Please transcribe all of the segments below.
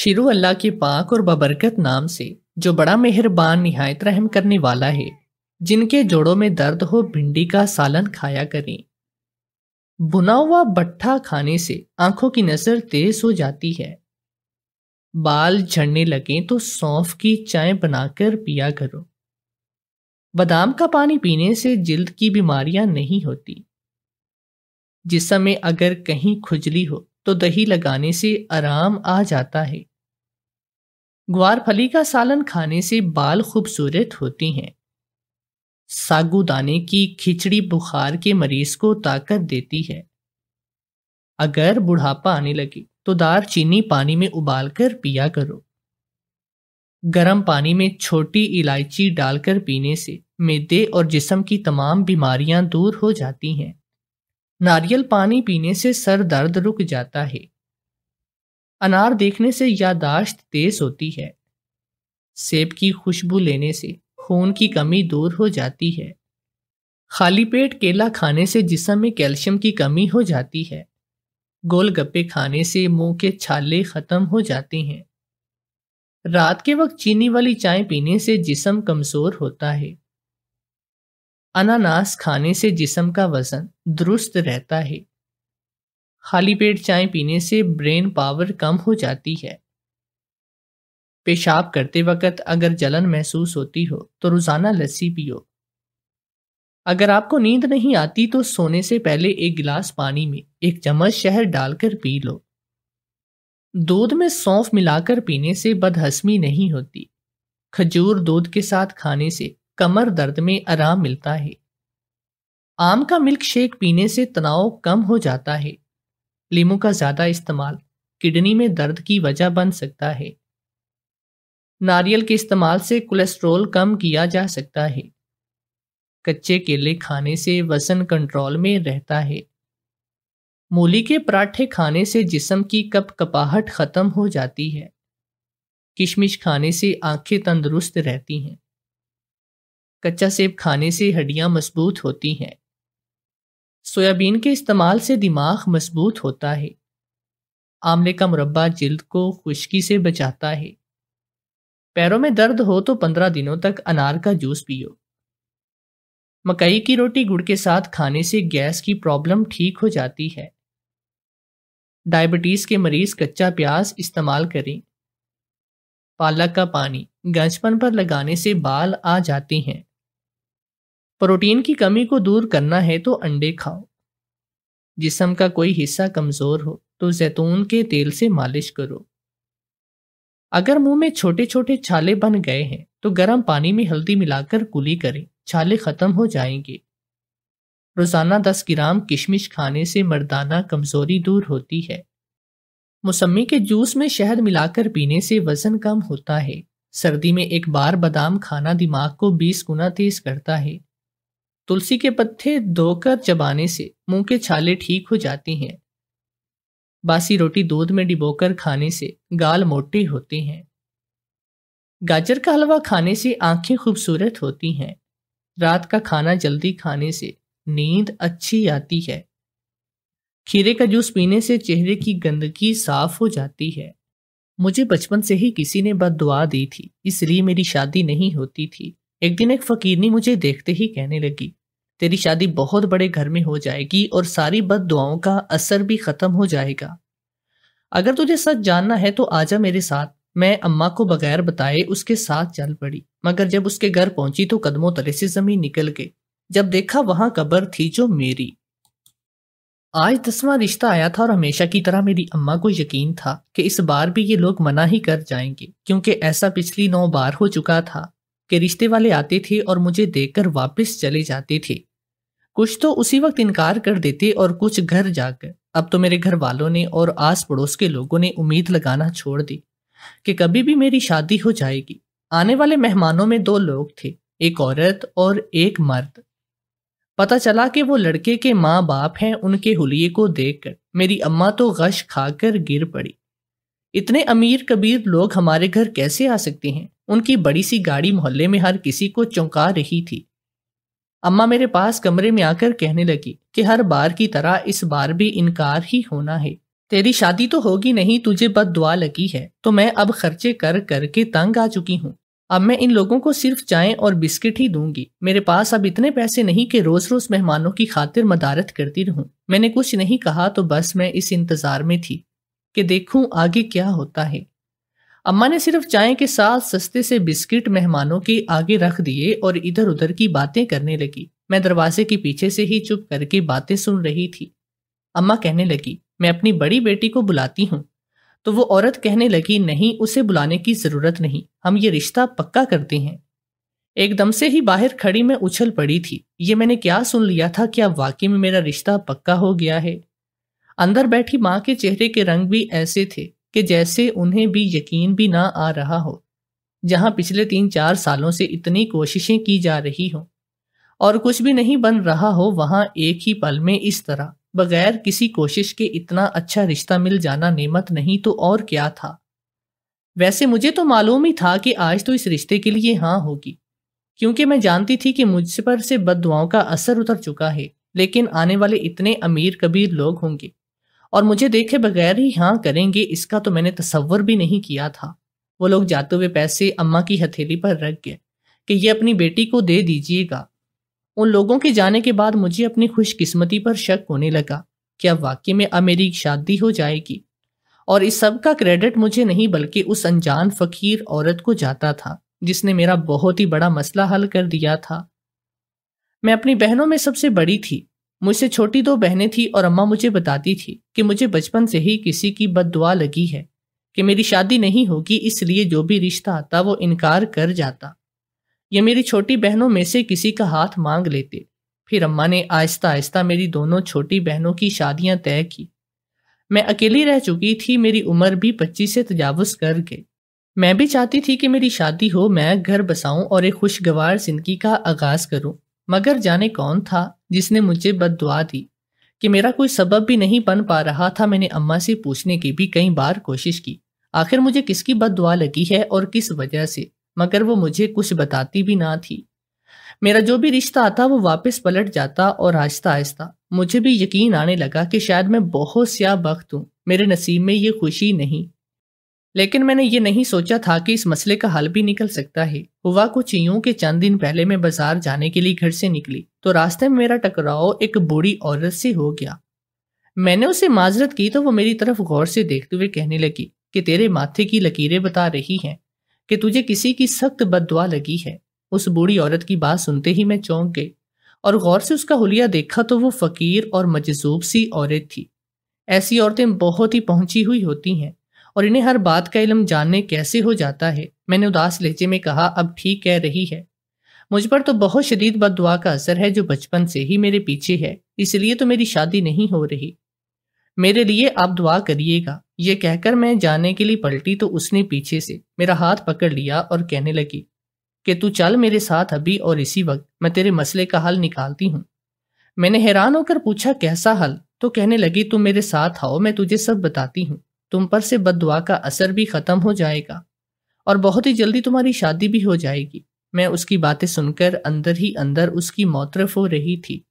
Shirou अल्लाह के पाक और बबरकत नाम से जो बड़ा मेहरबान निहायत रहम करने वाला है जिनके जोड़ों में दर्द हो भिंडी का सालन खाया करें बुना हुआ बट्ठा खाने से आंखों की नज़र तेज हो जाती है बाल झड़ने लगे तो सौंफ की चाय बनाकर पिया करो बादाम का पानी पीने से जिल्द की बीमारियां नहीं होती जिस समय अगर कहीं खुजली हो तो दही लगाने से आराम आ जाता है ग्वार फली का सालन खाने से बाल खूबसूरत होती हैं सागू दाने की खिचड़ी बुखार के मरीज को ताकत देती है अगर बुढ़ापा आने लगे तो दार चीनी पानी में उबाल कर पिया करो गर्म पानी में छोटी इलायची डालकर पीने से मेदे और जिसम की तमाम बीमारियां दूर हो जाती हैं नारियल पानी पीने से सर दर्द रुक जाता है अनार देखने से यादाश्त तेज होती है सेब की खुशबू लेने से खून की कमी दूर हो जाती है खाली पेट केला खाने से जिसम में कैल्शियम की कमी हो जाती है गोलगप्पे खाने से मुंह के छाले ख़त्म हो जाते हैं रात के वक्त चीनी वाली चाय पीने से जिसम कमज़ोर होता है अनानास खाने से जिसम का वजन दुरुस्त रहता है खाली पेट चाय पीने से ब्रेन पावर कम हो जाती है पेशाब करते वक्त अगर जलन महसूस होती हो तो रोज़ाना लस्सी पियो अगर आपको नींद नहीं आती तो सोने से पहले एक गिलास पानी में एक चम्मच शहद डालकर पी लो दूध में सौंफ मिलाकर पीने से बदहसमी नहीं होती खजूर दूध के साथ खाने से कमर दर्द में आराम मिलता है आम का मिल्क शेक पीने से तनाव कम हो जाता है लीमू का ज़्यादा इस्तेमाल किडनी में दर्द की वजह बन सकता है नारियल के इस्तेमाल से कोलेस्ट्रॉल कम किया जा सकता है कच्चे केले खाने से वजन कंट्रोल में रहता है मूली के पराठे खाने से जिसम की कप कपाहट ख़त्म हो जाती है किशमिश खाने से आंखें तंदुरुस्त रहती हैं कच्चा सेब खाने से हड्डियां मजबूत होती हैं सोयाबीन के इस्तेमाल से दिमाग मजबूत होता है आमले का मुरबा जल्द को खुश्की से बचाता है पैरों में दर्द हो तो पंद्रह दिनों तक अनार का जूस पियो मकई की रोटी गुड़ के साथ खाने से गैस की प्रॉब्लम ठीक हो जाती है डायबिटीज के मरीज कच्चा प्याज इस्तेमाल करें पालक का पानी गंजपन पर लगाने से बाल आ जाते हैं प्रोटीन की कमी को दूर करना है तो अंडे खाओ जिसम का कोई हिस्सा कमज़ोर हो तो जैतून के तेल से मालिश करो अगर मुंह में छोटे छोटे छाले बन गए हैं तो गर्म पानी में हल्दी मिलाकर कुली करें छाले खत्म हो जाएंगे रोजाना दस ग्राम किशमिश खाने से मर्दाना कमजोरी दूर होती है मौसमी के जूस में शहद मिलाकर पीने से वजन कम होता है सर्दी में एक बार बादाम खाना दिमाग को 20 गुना तेज करता है तुलसी के पत्ते धोकर चबाने से मुंह के छाले ठीक हो जाती हैं बासी रोटी दूध में डिबोकर खाने से गाल मोटे होते हैं गाजर का हलवा खाने से आंखें खूबसूरत होती हैं रात का खाना जल्दी खाने से नींद अच्छी आती है खीरे का जूस पीने से चेहरे की गंदगी साफ हो जाती है मुझे बचपन से ही किसी ने बद दुआ दी थी इसलिए मेरी शादी नहीं होती थी एक दिन एक फकीरनी मुझे देखते ही कहने लगी तेरी शादी बहुत बड़े घर में हो जाएगी और सारी बद दुआओं का असर भी खत्म हो जाएगा अगर तुझे सच जानना है तो आजा मेरे साथ मैं अम्मा को बगैर बताए उसके साथ चल पड़ी मगर जब उसके घर पहुंची तो कदमों तले से जमीन निकल गई जब देखा वहां कब्र थी जो मेरी आज दसवां रिश्ता आया था और हमेशा की तरह मेरी अम्मा को यकीन था कि इस बार भी ये लोग मना ही कर जाएंगे क्योंकि ऐसा पिछली नौ बार हो चुका था के रिश्ते वाले आते थे और मुझे देखकर वापस चले जाते थे कुछ तो उसी वक्त इनकार कर देते और कुछ घर जाकर अब तो मेरे घर वालों ने और आस पड़ोस के लोगों ने उम्मीद लगाना छोड़ दी कि कभी भी मेरी शादी हो जाएगी आने वाले मेहमानों में दो लोग थे एक औरत और एक मर्द पता चला कि वो लड़के के माँ बाप हैं उनके हुलिये को देखकर मेरी अम्मा तो गश खाकर गिर पड़ी इतने अमीर कबीर लोग हमारे घर कैसे आ सकते हैं उनकी बड़ी सी गाड़ी मोहल्ले में हर किसी को चौंका रही थी अम्मा मेरे पास कमरे में आकर कहने लगी कि हर बार की तरह इस बार भी इनकार ही होना है तेरी शादी तो होगी नहीं तुझे बद दुआ लगी है तो मैं अब खर्चे कर करके तंग आ चुकी हूँ अब मैं इन लोगों को सिर्फ चाय और बिस्किट ही दूंगी मेरे पास अब इतने पैसे नहीं कि रोज रोज मेहमानों की खातिर मदारत करती रहूं मैंने कुछ नहीं कहा तो बस मैं इस इंतजार में थी कि देखूं आगे क्या होता है अम्मा ने सिर्फ चाय के साथ सस्ते से बिस्किट मेहमानों के आगे रख दिए और इधर उधर की बातें करने लगी मैं दरवाजे के पीछे से ही चुप करके बातें सुन रही थी अम्मा कहने लगी मैं अपनी बड़ी बेटी को बुलाती हूँ तो वो औरत कहने लगी नहीं उसे बुलाने की जरूरत नहीं हम ये रिश्ता पक्का करते हैं एकदम से ही बाहर खड़ी मैं उछल पड़ी थी ये मैंने क्या सुन लिया था क्या वाकई में मेरा रिश्ता पक्का हो गया है अंदर बैठी माँ के चेहरे के रंग भी ऐसे थे कि जैसे उन्हें भी यकीन भी ना आ रहा हो जहां पिछले तीन चार सालों से इतनी कोशिशें की जा रही हों और कुछ भी नहीं बन रहा हो वहां एक ही पल में इस तरह बगैर किसी कोशिश के इतना अच्छा रिश्ता मिल जाना नेमत नहीं तो और क्या था वैसे मुझे तो मालूम ही था कि आज तो इस रिश्ते के लिए हाँ होगी क्योंकि मैं जानती थी कि मुझ पर से बद का असर उतर चुका है लेकिन आने वाले इतने अमीर कबीर लोग होंगे और मुझे देखे बगैर ही हाँ करेंगे इसका तो मैंने तस्वर भी नहीं किया था वो लोग जाते हुए पैसे अम्मा की हथेली पर रख गए कि ये अपनी बेटी को दे दीजिएगा उन लोगों के जाने के बाद मुझे अपनी खुशकिस्मती पर शक होने लगा क्या वाकई में अब मेरी शादी हो जाएगी और इस सब का क्रेडिट मुझे नहीं बल्कि उस अनजान फकीर औरत को जाता था जिसने मेरा बहुत ही बड़ा मसला हल कर दिया था मैं अपनी बहनों में सबसे बड़ी थी मुझसे छोटी दो बहनें थी और अम्मा मुझे बताती थी कि मुझे बचपन से ही किसी की बददुआ लगी है कि मेरी शादी नहीं होगी इसलिए जो भी रिश्ता आता वो इनकार कर जाता यह मेरी छोटी बहनों में से किसी का हाथ मांग लेते फिर अम्मा ने आहिस्ता आहिस्ता मेरी दोनों छोटी बहनों की शादियां तय की मैं अकेली रह चुकी थी मेरी उम्र भी पच्चीस से तजावज़ कर गई मैं भी चाहती थी कि मेरी शादी हो मैं घर बसाऊं और एक खुशगवार जिंदगी का आगाज़ करूं मगर जाने कौन था जिसने मुझे दुआ दी कि मेरा कोई सबब भी नहीं बन पा रहा था मैंने अम्मा से पूछने की भी कई बार कोशिश की आखिर मुझे किसकी दुआ लगी है और किस वजह से मगर वो मुझे कुछ बताती भी ना थी मेरा जो भी रिश्ता आता वो वापस पलट जाता और आहिस्ता आहिस्ता मुझे भी यकीन आने लगा कि शायद मैं बहुत स्या वक्त हूँ मेरे नसीब में ये खुशी नहीं लेकिन मैंने ये नहीं सोचा था कि इस मसले का हल भी निकल सकता है हुआ कुछ यूं के चंद दिन पहले मैं बाजार जाने के लिए घर से निकली तो रास्ते में मेरा टकराव एक बूढ़ी औरत से हो गया मैंने उसे माजरत की तो वो मेरी तरफ गौर से देखते हुए कहने लगी कि तेरे माथे की लकीरें बता रही हैं कि तुझे किसी की सख्त बददुआ लगी है उस बूढ़ी औरत की बात सुनते ही मैं चौंक गई और गौर से उसका हुलिया देखा तो वो फकीर और मजसूब सी औरत थी ऐसी औरतें बहुत ही पहुंची हुई होती हैं और इन्हें हर बात का इलम जानने कैसे हो जाता है मैंने उदास लहजे में कहा अब ठीक कह रही है मुझ पर तो बहुत शदीद बद दुआ का असर है जो बचपन से ही मेरे पीछे है इसलिए तो मेरी शादी नहीं हो रही मेरे लिए आप दुआ करिएगा ये कहकर मैं जाने के लिए पलटी तो उसने पीछे से मेरा हाथ पकड़ लिया और कहने लगी कि तू चल मेरे साथ अभी और इसी वक्त मैं तेरे मसले का हल निकालती हूँ मैंने हैरान होकर पूछा कैसा हल तो कहने लगी तुम मेरे साथ आओ मैं तुझे सब बताती हूँ तुम पर से बददुआ का असर भी ख़त्म हो जाएगा और बहुत ही जल्दी तुम्हारी शादी भी हो जाएगी मैं उसकी बातें सुनकर अंदर ही अंदर उसकी मोतरफ हो रही थी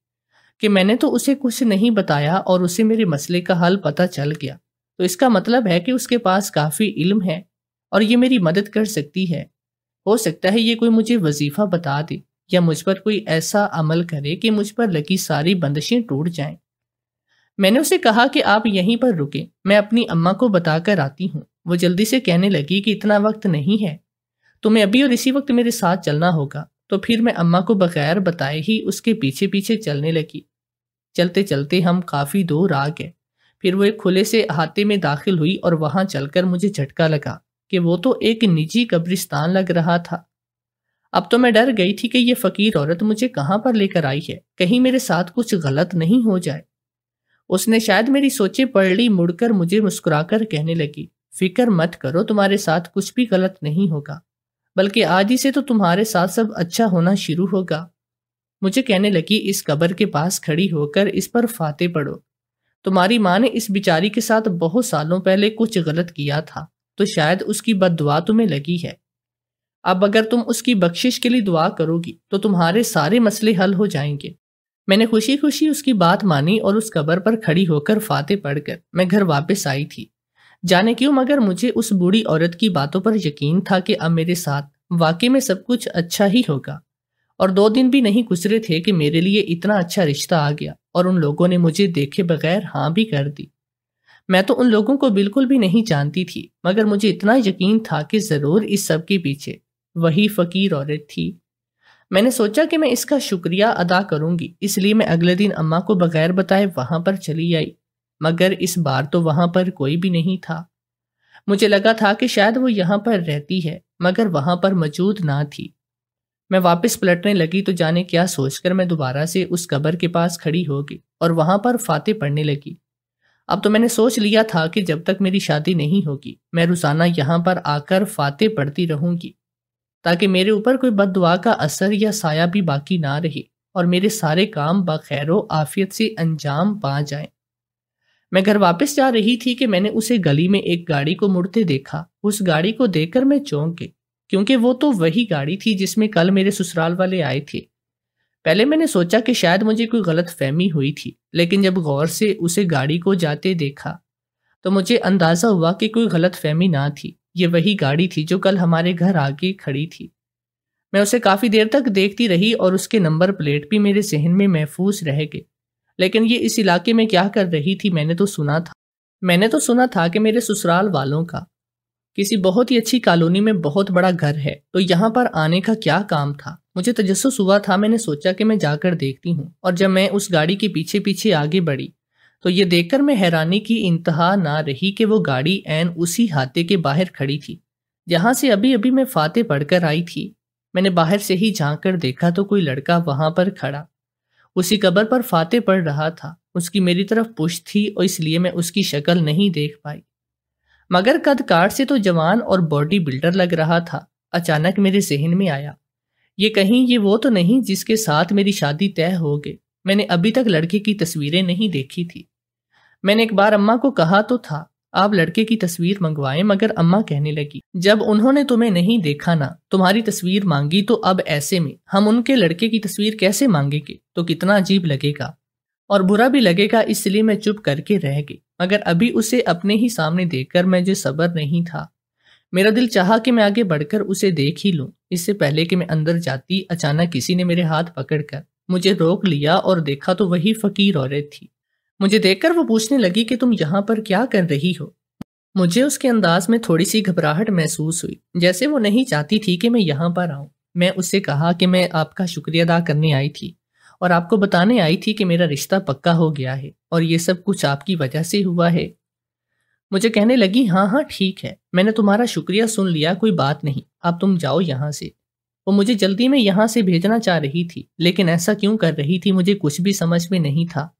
कि मैंने तो उसे कुछ नहीं बताया और उसे मेरे मसले का हल पता चल गया तो इसका मतलब है कि उसके पास काफ़ी इल्म है और ये मेरी मदद कर सकती है हो सकता है ये कोई मुझे वजीफ़ा बता दे या मुझ पर कोई ऐसा अमल करे कि मुझ पर लगी सारी बंदिशें टूट जाएं मैंने उसे कहा कि आप यहीं पर रुके मैं अपनी अम्मा को बताकर आती हूँ वो जल्दी से कहने लगी कि इतना वक्त नहीं है तुम्हें अभी और इसी वक्त मेरे साथ चलना होगा तो फिर मैं अम्मा को बगैर बताए ही उसके पीछे पीछे चलने लगी चलते चलते हम काफ़ी दूर आ गए फिर वो एक खुले से अहाते में दाखिल हुई और वहाँ चलकर मुझे झटका लगा कि वो तो एक निजी कब्रिस्तान लग रहा था अब तो मैं डर गई थी कि ये फ़कीर औरत मुझे कहाँ पर लेकर आई है कहीं मेरे साथ कुछ गलत नहीं हो जाए उसने शायद मेरी सोचे पढ़ ली मुड़कर मुझे मुस्कुराकर कहने लगी फिक्र मत करो तुम्हारे साथ कुछ भी गलत नहीं होगा बल्कि आज ही से तो तुम्हारे साथ सब अच्छा होना शुरू होगा मुझे कहने लगी इस कब्र के पास खड़ी होकर इस पर फाते पढ़ो तुम्हारी माँ ने इस बिचारी के साथ बहुत सालों पहले कुछ गलत किया था तो शायद उसकी दुआ तुम्हें लगी है अब अगर तुम उसकी बख्शिश के लिए दुआ करोगी तो तुम्हारे सारे मसले हल हो जाएंगे मैंने खुशी खुशी उसकी बात मानी और उस कबर पर खड़ी होकर फाते पढ़कर मैं घर वापस आई थी जाने क्यों मगर मुझे उस बूढ़ी औरत की बातों पर यकीन था कि अब मेरे साथ वाकई में सब कुछ अच्छा ही होगा और दो दिन भी नहीं गुजरे थे कि मेरे लिए इतना अच्छा रिश्ता आ गया और उन लोगों ने मुझे देखे बगैर हाँ भी कर दी मैं तो उन लोगों को बिल्कुल भी नहीं जानती थी मगर मुझे इतना यकीन था कि ज़रूर इस सब के पीछे वही फ़कीर औरत थी मैंने सोचा कि मैं इसका शुक्रिया अदा करूंगी इसलिए मैं अगले दिन अम्मा को बगैर बताए वहां पर चली आई मगर इस बार तो वहां पर कोई भी नहीं था मुझे लगा था कि शायद वो यहाँ पर रहती है मगर वहां पर मौजूद ना थी मैं वापस पलटने लगी तो जाने क्या सोचकर मैं दोबारा से उस कबर के पास खड़ी होगी और वहां पर फाते पढ़ने लगी अब तो मैंने सोच लिया था कि जब तक मेरी शादी नहीं होगी मैं रोज़ाना यहाँ पर आकर फाते पढ़ती रहूंगी ताकि मेरे ऊपर कोई बद का असर या साया भी बाकी ना रहे और मेरे सारे काम बखैर आफियत से अंजाम पा जाए मैं घर वापस जा रही थी कि मैंने उसे गली में एक गाड़ी को मुड़ते देखा उस गाड़ी को देखकर मैं चौंक गई क्योंकि वो तो वही गाड़ी थी जिसमें कल मेरे ससुराल वाले आए थे पहले मैंने सोचा कि शायद मुझे कोई गलत फहमी हुई थी लेकिन जब गौर से उसे गाड़ी को जाते देखा तो मुझे अंदाज़ा हुआ कि कोई गलत फहमी ना थी ये वही गाड़ी थी जो कल हमारे घर आके खड़ी थी मैं उसे काफ़ी देर तक देखती रही और उसके नंबर प्लेट भी मेरे जहन में महफूज रह गए लेकिन ये इस इलाके में क्या कर रही थी मैंने तो सुना था मैंने तो सुना था कि मेरे ससुराल वालों का किसी बहुत ही अच्छी कॉलोनी में बहुत बड़ा घर है तो यहाँ पर आने का क्या काम था मुझे तजस्स हुआ था मैंने सोचा कि मैं जाकर देखती हूँ और जब मैं उस गाड़ी के पीछे पीछे आगे बढ़ी तो ये देखकर मैं हैरानी की इंतहा ना रही कि वो गाड़ी एन उसी हाथे के बाहर खड़ी थी जहाँ से अभी अभी मैं फाते पढ़कर आई थी मैंने बाहर से ही झाँक देखा तो कोई लड़का वहाँ पर खड़ा उसी कबर पर फाते पढ़ रहा था उसकी मेरी तरफ पुश थी और इसलिए मैं उसकी शक्ल नहीं देख पाई मगर कद काट से तो जवान और बॉडी बिल्डर लग रहा था अचानक मेरे जहन में आया ये कहीं ये वो तो नहीं जिसके साथ मेरी शादी तय हो गई मैंने अभी तक लड़के की तस्वीरें नहीं देखी थी मैंने एक बार अम्मा को कहा तो था आप लड़के की तस्वीर मंगवाएं मगर अम्मा कहने लगी जब उन्होंने तुम्हें नहीं देखा ना तुम्हारी तस्वीर मांगी तो अब ऐसे में हम उनके लड़के की तस्वीर कैसे मांगेंगे तो कितना अजीब लगेगा और बुरा भी लगेगा इसलिए मैं चुप करके रह गई मगर अभी उसे अपने ही सामने देखकर मुझे सब्र नहीं था मेरा दिल चाहा कि मैं आगे बढ़कर उसे देख ही लूं इससे पहले कि मैं अंदर जाती अचानक किसी ने मेरे हाथ पकड़कर मुझे रोक लिया और देखा तो वही फकीर औरत थी मुझे देखकर वो पूछने लगी कि तुम यहाँ पर क्या कर रही हो मुझे उसके अंदाज में थोड़ी सी घबराहट महसूस हुई जैसे वो नहीं चाहती थी कि मैं यहाँ पर आऊँ मैं उससे कहा कि मैं आपका शुक्रिया अदा करने आई थी और आपको बताने आई थी कि मेरा रिश्ता पक्का हो गया है और ये सब कुछ आपकी वजह से हुआ है मुझे कहने लगी हाँ हाँ ठीक है मैंने तुम्हारा शुक्रिया सुन लिया कोई बात नहीं अब तुम जाओ यहाँ से वो मुझे जल्दी में यहाँ से भेजना चाह रही थी लेकिन ऐसा क्यों कर रही थी मुझे कुछ भी समझ में नहीं था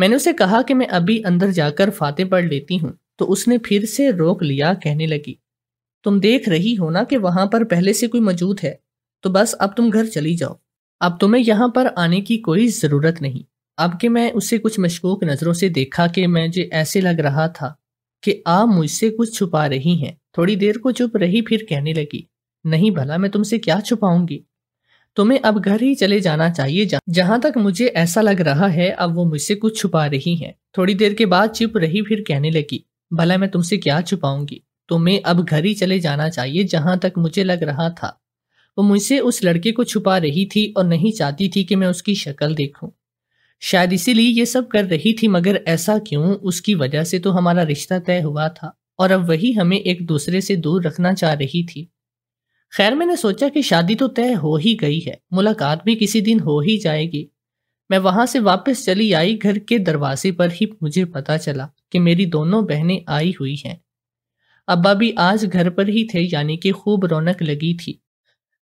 मैंने उसे कहा कि मैं अभी अंदर जाकर फाते पढ़ लेती हूँ तो उसने फिर से रोक लिया कहने लगी तुम देख रही हो ना कि वहां पर पहले से कोई मौजूद है तो बस अब तुम घर चली जाओ अब तुम्हें यहाँ पर आने की कोई ज़रूरत नहीं अब के मैं उसे कुछ मशकूक नज़रों से देखा कि मुझे ऐसे लग रहा था कि आप मुझसे कुछ छुपा रही हैं थोड़ी देर को चुप रही फिर कहने लगी नहीं भला मैं तुमसे क्या छुपाऊंगी तुम्हें अब घर ही चले जाना चाहिए जहां तक मुझे ऐसा लग रहा है अब वो मुझसे कुछ छुपा रही है थोड़ी देर के बाद चुप रही फिर कहने लगी भला मैं तुमसे क्या छुपाऊंगी तुम्हें अब घर ही चले जाना चाहिए जहां तक मुझे लग रहा था वो मुझसे उस लड़के को छुपा रही थी और नहीं चाहती थी कि मैं उसकी शक्ल देखूं शायद इसीलिए ये सब कर रही थी मगर ऐसा क्यों उसकी वजह से तो हमारा रिश्ता तय हुआ था और अब वही हमें एक दूसरे से दूर रखना चाह रही थी खैर मैंने सोचा कि शादी तो तय हो ही गई है मुलाकात भी किसी दिन हो ही जाएगी मैं वहां से वापस चली आई घर के दरवाजे पर ही मुझे पता चला कि मेरी दोनों बहनें आई हुई हैं अब्बा भी आज घर पर ही थे यानी कि खूब रौनक लगी थी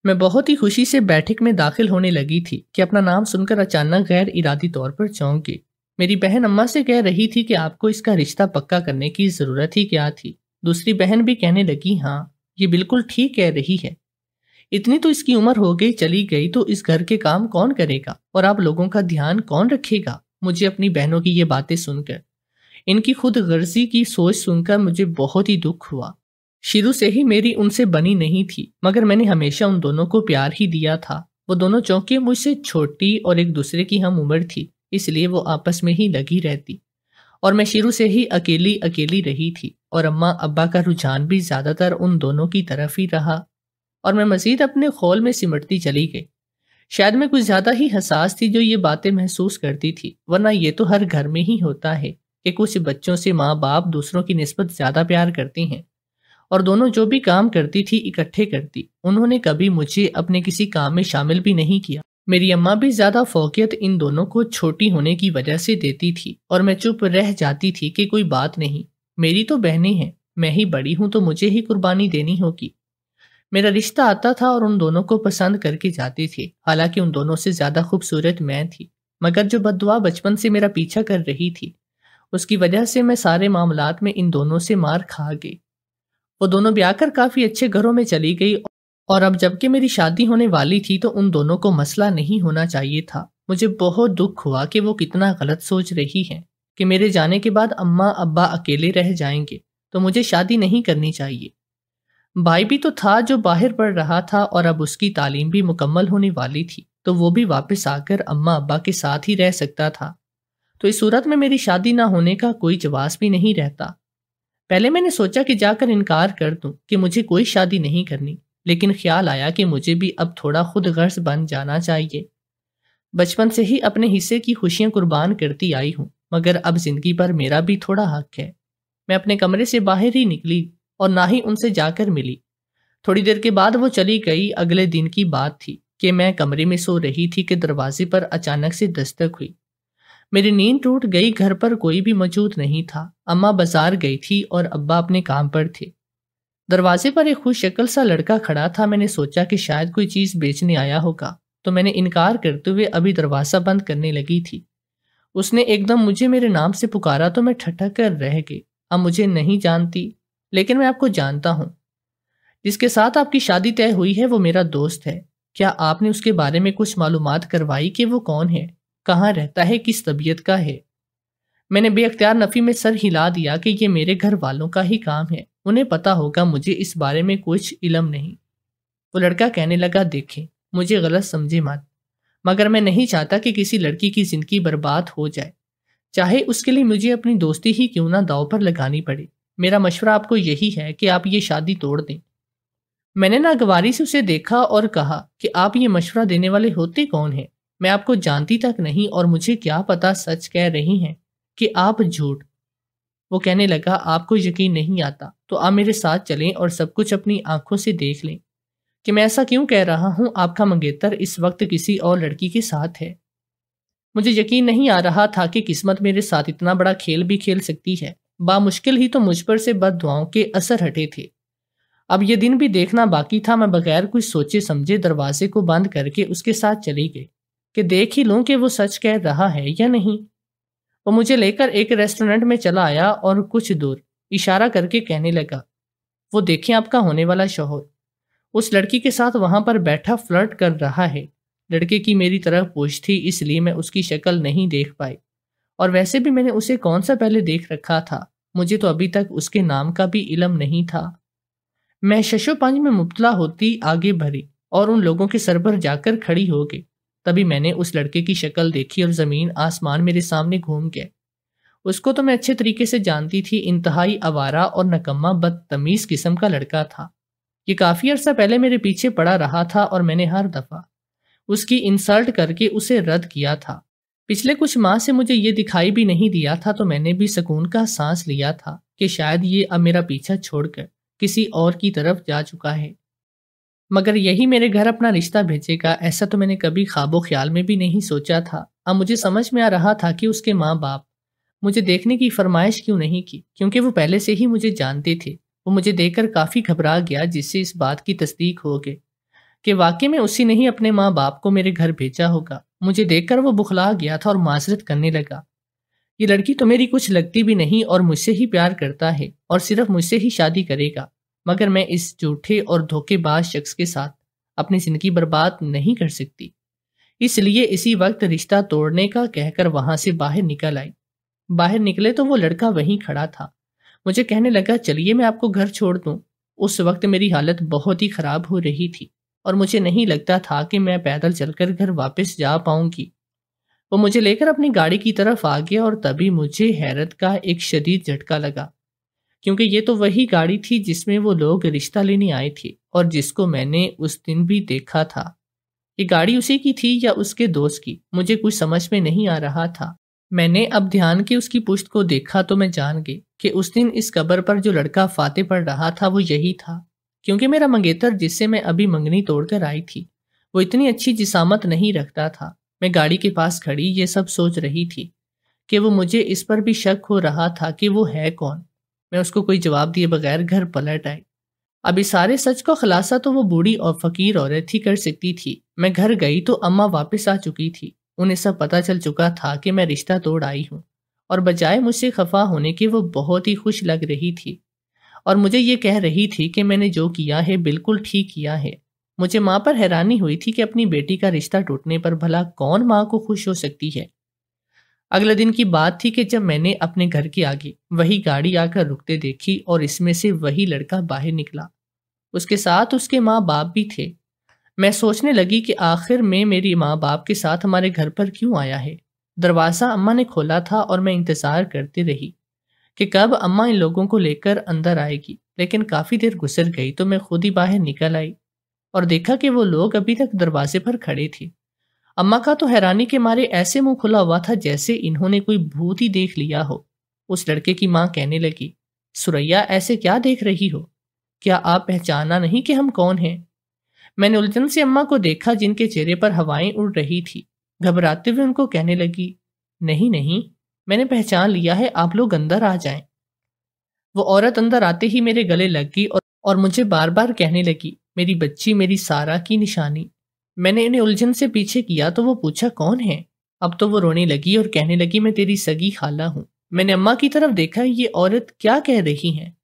मैं बहुत ही खुशी से बैठक में दाखिल होने लगी थी कि अपना नाम सुनकर अचानक गैर इरादी तौर पर चौंक गई मेरी बहन अम्मा से कह रही थी कि आपको इसका रिश्ता पक्का करने की ज़रूरत ही क्या थी दूसरी बहन भी कहने लगी हाँ ये बिल्कुल ठीक कह रही है इतनी तो इसकी उम्र हो गई चली गई तो इस घर के काम कौन करेगा और आप लोगों का ध्यान कौन रखेगा मुझे अपनी बहनों की ये बातें सुनकर इनकी खुद गर्जी की सोच सुनकर मुझे बहुत ही दुख हुआ शुरू से ही मेरी उनसे बनी नहीं थी मगर मैंने हमेशा उन दोनों को प्यार ही दिया था वो दोनों चौंकी मुझसे छोटी और एक दूसरे की हम उम्र थी इसलिए वो आपस में ही लगी रहती और मैं शुरू से ही अकेली अकेली रही थी और अम्मा अब्बा का रुझान भी ज़्यादातर उन दोनों की तरफ ही रहा और मैं मज़ीद अपने खोल में सिमटती चली गई शायद मैं कुछ ज़्यादा ही हसास थी जो ये बातें महसूस करती थी वरना ये तो हर घर में ही होता है कि कुछ बच्चों से माँ बाप दूसरों की नस्बत ज़्यादा प्यार करती हैं और दोनों जो भी काम करती थी इकट्ठे करती उन्होंने कभी मुझे अपने किसी काम में शामिल भी नहीं किया मेरी अम्मा भी ज़्यादा फोकियत इन दोनों को छोटी होने की वजह से देती थी और मैं चुप रह जाती थी कि कोई बात नहीं मेरी तो बहनें हैं मैं ही बड़ी हूं तो मुझे ही कुर्बानी देनी होगी मेरा रिश्ता आता था और उन दोनों को पसंद करके जाती थी हालांकि उन दोनों से ज़्यादा खूबसूरत मैं थी मगर जो बदुआ बचपन से मेरा पीछा कर रही थी उसकी वजह से मैं सारे मामला में इन दोनों से मार खा गई वो दोनों ब्याह कर काफ़ी अच्छे घरों में चली गई और अब जबकि मेरी शादी होने वाली थी तो उन दोनों को मसला नहीं होना चाहिए था मुझे बहुत दुख हुआ कि वो कितना गलत सोच रही हैं कि मेरे जाने के बाद अम्मा अब्बा अकेले रह जाएंगे तो मुझे शादी नहीं करनी चाहिए भाई भी तो था जो बाहर पढ़ रहा था और अब उसकी तालीम भी मुकम्मल होने वाली थी तो वो भी वापस आकर अम्मा अब्बा के साथ ही रह सकता था तो इस सूरत में मेरी शादी ना होने का कोई जवाब भी नहीं रहता पहले मैंने सोचा कि जाकर इनकार कर दूं कि मुझे कोई शादी नहीं करनी लेकिन ख्याल आया कि मुझे भी अब थोड़ा खुद गर्ज बन जाना चाहिए बचपन से ही अपने हिस्से की खुशियां कुर्बान करती आई हूँ मगर अब जिंदगी पर मेरा भी थोड़ा हक है मैं अपने कमरे से बाहर ही निकली और ना ही उनसे जाकर मिली थोड़ी देर के बाद वो चली गई अगले दिन की बात थी कि मैं कमरे में सो रही थी कि दरवाजे पर अचानक से दस्तक हुई मेरी नींद टूट गई घर पर कोई भी मौजूद नहीं था अम्मा बाजार गई थी और अब्बा अपने काम पर थे दरवाजे पर एक खुश शक्ल सा लड़का खड़ा था मैंने सोचा कि शायद कोई चीज़ बेचने आया होगा तो मैंने इनकार करते हुए अभी दरवाज़ा बंद करने लगी थी उसने एकदम मुझे मेरे नाम से पुकारा तो मैं ठटक कर रह गई अब मुझे नहीं जानती लेकिन मैं आपको जानता हूँ जिसके साथ आपकी शादी तय हुई है वो मेरा दोस्त है क्या आपने उसके बारे में कुछ मालूम करवाई कि वो कौन है कहाँ रहता है किस तबीयत का है मैंने बेअख्तियार नफ़ी में सर हिला दिया कि ये मेरे घर वालों का ही काम है उन्हें पता होगा मुझे इस बारे में कुछ इलम नहीं वो लड़का कहने लगा देखें मुझे गलत समझे मत मगर मैं नहीं चाहता कि किसी लड़की की जिंदगी बर्बाद हो जाए चाहे उसके लिए मुझे अपनी दोस्ती ही क्यों ना दाव पर लगानी पड़े मेरा मशवरा आपको यही है कि आप ये शादी तोड़ दें मैंने नागवारी से उसे देखा और कहा कि आप ये मशवरा देने वाले होते कौन हैं मैं आपको जानती तक नहीं और मुझे क्या पता सच कह रही हैं कि आप झूठ वो कहने लगा आपको यकीन नहीं आता तो आप मेरे साथ चलें और सब कुछ अपनी आंखों से देख लें कि मैं ऐसा क्यों कह रहा हूं आपका मंगेतर इस वक्त किसी और लड़की के साथ है मुझे यकीन नहीं आ रहा था कि किस्मत मेरे साथ इतना बड़ा खेल भी खेल सकती है बामुश्किल ही तो मुझ पर से बद दुआओं के असर हटे थे अब यह दिन भी देखना बाकी था मैं बगैर कुछ सोचे समझे दरवाजे को बंद करके उसके साथ चली गई कि देख ही लूं कि वो सच कह रहा है या नहीं वो मुझे लेकर एक रेस्टोरेंट में चला आया और कुछ दूर इशारा करके कहने लगा वो देखें आपका होने वाला शोहर उस लड़की के साथ वहां पर बैठा फ्लर्ट कर रहा है लड़के की मेरी तरफ पूछ थी इसलिए मैं उसकी शक्ल नहीं देख पाई और वैसे भी मैंने उसे कौन सा पहले देख रखा था मुझे तो अभी तक उसके नाम का भी इलम नहीं था मैं शशोपानी में मुबतला होती आगे भरी और उन लोगों के सर पर जाकर खड़ी हो गई तभी मैंने उस लड़के की शक्ल देखी और ज़मीन आसमान मेरे सामने घूम गए उसको तो मैं अच्छे तरीके से जानती थी इंतहाई आवारा और नकम्मा बदतमीज़ किस्म का लड़का था ये काफ़ी अर्सा पहले मेरे पीछे पड़ा रहा था और मैंने हर दफ़ा उसकी इंसल्ट करके उसे रद्द किया था पिछले कुछ माह से मुझे ये दिखाई भी नहीं दिया था तो मैंने भी सुकून का सांस लिया था कि शायद ये अब मेरा पीछा छोड़कर किसी और की तरफ जा चुका है मगर यही मेरे घर अपना रिश्ता भेजेगा ऐसा तो मैंने कभी ख्वाबो ख्याल में भी नहीं सोचा था अब मुझे समझ में आ रहा था कि उसके माँ बाप मुझे देखने की फरमाइश क्यों नहीं की क्योंकि वो पहले से ही मुझे जानते थे वो मुझे देखकर काफ़ी घबरा गया जिससे इस बात की तस्दीक हो गई कि वाकई में उसी ने ही अपने माँ बाप को मेरे घर भेजा होगा मुझे देखकर वो बुखला गया था और माजरत करने लगा ये लड़की तो मेरी कुछ लगती भी नहीं और मुझसे ही प्यार करता है और सिर्फ मुझसे ही शादी करेगा मगर मैं इस झूठे और धोखेबाज शख्स के साथ अपनी ज़िंदगी बर्बाद नहीं कर सकती इसलिए इसी वक्त रिश्ता तोड़ने का कहकर वहाँ से बाहर निकल आई बाहर निकले तो वो लड़का वहीं खड़ा था मुझे कहने लगा चलिए मैं आपको घर छोड़ दूँ उस वक्त मेरी हालत बहुत ही ख़राब हो रही थी और मुझे नहीं लगता था कि मैं पैदल चलकर घर वापस जा पाऊंगी वो मुझे लेकर अपनी गाड़ी की तरफ आ गया और तभी मुझे हैरत का एक शदीद झटका लगा क्योंकि ये तो वही गाड़ी थी जिसमें वो लोग रिश्ता लेने आए थे और जिसको मैंने उस दिन भी देखा था ये गाड़ी उसी की थी या उसके दोस्त की मुझे कुछ समझ में नहीं आ रहा था मैंने अब ध्यान के उसकी पुश्त को देखा तो मैं जान गई कि उस दिन इस कबर पर जो लड़का फाते पढ़ रहा था वो यही था क्योंकि मेरा मंगेतर जिससे मैं अभी मंगनी तोड़कर आई थी वो इतनी अच्छी जिसामत नहीं रखता था मैं गाड़ी के पास खड़ी ये सब सोच रही थी कि वो मुझे इस पर भी शक हो रहा था कि वो है कौन मैं उसको कोई जवाब दिए बगैर घर पलट आई अभी सारे सच का खुलासा तो वो बूढ़ी और फकीर औरत ही कर सकती थी मैं घर गई तो अम्मा वापस आ चुकी थी उन्हें सब पता चल चुका था कि मैं रिश्ता तोड़ आई हूँ और बजाय मुझसे खफा होने के वो बहुत ही खुश लग रही थी और मुझे ये कह रही थी कि मैंने जो किया है बिल्कुल ठीक किया है मुझे माँ पर हैरानी हुई थी कि अपनी बेटी का रिश्ता टूटने पर भला कौन माँ को खुश हो सकती है अगले दिन की बात थी कि जब मैंने अपने घर के आगे वही गाड़ी आकर रुकते देखी और इसमें से वही लड़का बाहर निकला उसके साथ उसके माँ बाप भी थे मैं सोचने लगी कि आखिर में मेरी माँ बाप के साथ हमारे घर पर क्यों आया है दरवाज़ा अम्मा ने खोला था और मैं इंतज़ार करती रही कि कब अम्मा इन लोगों को लेकर अंदर आएगी लेकिन काफ़ी देर गुजर गई तो मैं खुद ही बाहर निकल आई और देखा कि वो लोग अभी तक दरवाजे पर खड़े थे अम्मा का तो हैरानी के मारे ऐसे मुंह खुला हुआ था जैसे इन्होंने कोई भूत ही देख लिया हो उस लड़के की माँ कहने लगी सुरैया ऐसे क्या देख रही हो क्या आप पहचाना नहीं कि हम कौन हैं मैंने उलझन से अम्मा को देखा जिनके चेहरे पर हवाएं उड़ रही थी घबराते हुए उनको कहने लगी नहीं नहीं मैंने पहचान लिया है आप लोग अंदर आ जाएं। वो औरत अंदर आते ही मेरे गले लग गई और, और मुझे बार बार कहने लगी मेरी बच्ची मेरी सारा की निशानी मैंने इन्हें उलझन से पीछे किया तो वो पूछा कौन है अब तो वो रोने लगी और कहने लगी मैं तेरी सगी खाला हूँ मैंने अम्मा की तरफ देखा ये औरत क्या कह रही है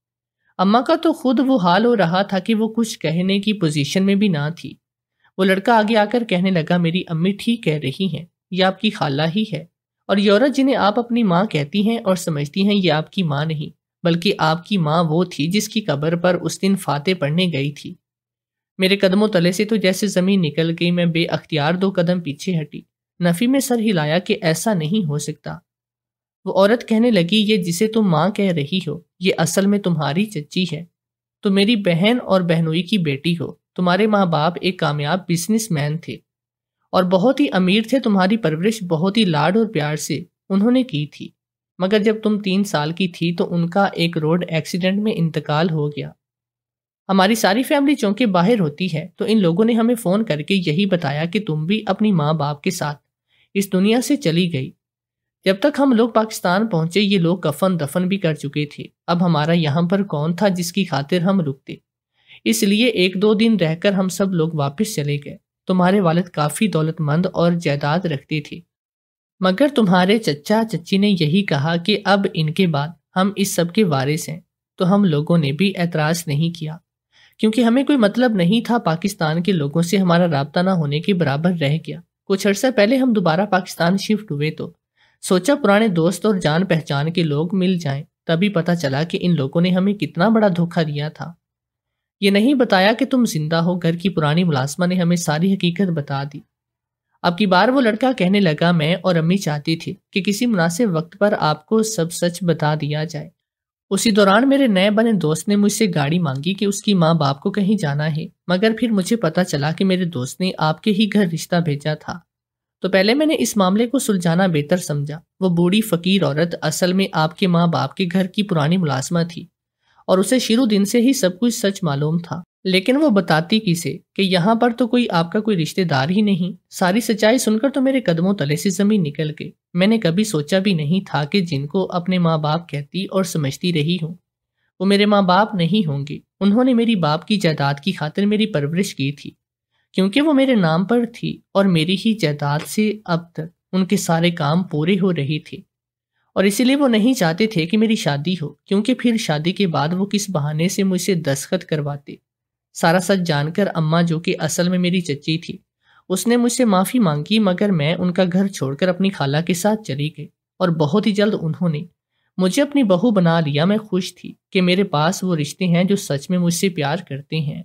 अम्मा का तो खुद वो हाल हो रहा था कि वो कुछ कहने की पोजीशन में भी ना थी वो लड़का आगे आकर कहने लगा मेरी अम्मी ठीक कह रही हैं ये आपकी खाला ही है और ये औरत जिन्हें आप अपनी माँ कहती हैं और समझती हैं ये आपकी माँ नहीं बल्कि आपकी माँ वो थी जिसकी कब्र पर उस दिन फाते पढ़ने गई थी मेरे कदमों तले से तो जैसे ज़मीन निकल गई मैं बेअख्तियार दो कदम पीछे हटी नफ़ी में सर हिलाया कि ऐसा नहीं हो सकता वो औरत कहने लगी ये जिसे तुम माँ कह रही हो ये असल में तुम्हारी चच्ची है तो मेरी बहन और बहनोई की बेटी हो तुम्हारे माँ बाप एक कामयाब बिजनेसमैन थे और बहुत ही अमीर थे तुम्हारी परवरिश बहुत ही लाड और प्यार से उन्होंने की थी मगर जब तुम तीन साल की थी तो उनका एक रोड एक्सीडेंट में इंतकाल हो गया हमारी सारी फैमिली चौंकी बाहर होती है तो इन लोगों ने हमें फ़ोन करके यही बताया कि तुम भी अपनी माँ बाप के साथ इस दुनिया से चली गई जब तक हम लोग पाकिस्तान पहुंचे ये लोग कफन दफन भी कर चुके थे अब हमारा यहाँ पर कौन था जिसकी खातिर हम रुकते इसलिए एक दो दिन रहकर हम सब लोग वापस चले गए तुम्हारे वालद काफ़ी दौलतमंद और जायदाद रखती थी मगर तुम्हारे चचा चच्ची ने यही कहा कि अब इनके बाद हम इस सब के वारिस हैं तो हम लोगों ने भी एतराज़ नहीं किया क्योंकि हमें कोई मतलब नहीं था पाकिस्तान के लोगों से हमारा रबता ना होने के बराबर रह गया कुछ अर्सा पहले हम दोबारा पाकिस्तान शिफ्ट हुए तो सोचा पुराने दोस्त और जान पहचान के लोग मिल जाएं तभी पता चला कि इन लोगों ने हमें कितना बड़ा धोखा दिया था ये नहीं बताया कि तुम जिंदा हो घर की पुरानी मुलाजमा ने हमें सारी हकीकत बता दी अब की बार वो लड़का कहने लगा मैं और अम्मी चाहती थी कि किसी मुनासिब वक्त पर आपको सब सच बता दिया जाए उसी दौरान मेरे नए बने दोस्त ने मुझसे गाड़ी मांगी कि उसकी माँ बाप को कहीं जाना है मगर फिर मुझे पता चला कि मेरे दोस्त ने आपके ही घर रिश्ता भेजा था तो पहले मैंने इस मामले को सुलझाना बेहतर समझा वो बूढ़ी फकीर औरत असल में आपके माँ बाप के घर की पुरानी मुलाजमा थी और उसे शुरू दिन से ही सब कुछ सच मालूम था लेकिन वो बताती किसे कि यहाँ पर तो कोई आपका कोई रिश्तेदार ही नहीं सारी सच्चाई सुनकर तो मेरे कदमों तले से जमीन निकल गई मैंने कभी सोचा भी नहीं था कि जिनको अपने माँ बाप कहती और समझती रही हूँ वो मेरे माँ बाप नहीं होंगे उन्होंने मेरी बाप की जायदाद की खातिर मेरी परवरिश की थी क्योंकि वो मेरे नाम पर थी और मेरी ही जायदाद से अब तक उनके सारे काम पूरे हो रहे थे और इसीलिए वो नहीं चाहते थे कि मेरी शादी हो क्योंकि फिर शादी के बाद वो किस बहाने से मुझसे दस्तखत करवाते सारा सच जानकर अम्मा जो कि असल में मेरी चच्ची थी उसने मुझसे माफ़ी मांगी मगर मैं उनका घर छोड़कर अपनी खाला के साथ चली गई और बहुत ही जल्द उन्होंने मुझे अपनी बहू बना लिया मैं खुश थी कि मेरे पास वो रिश्ते हैं जो सच में मुझसे प्यार करते हैं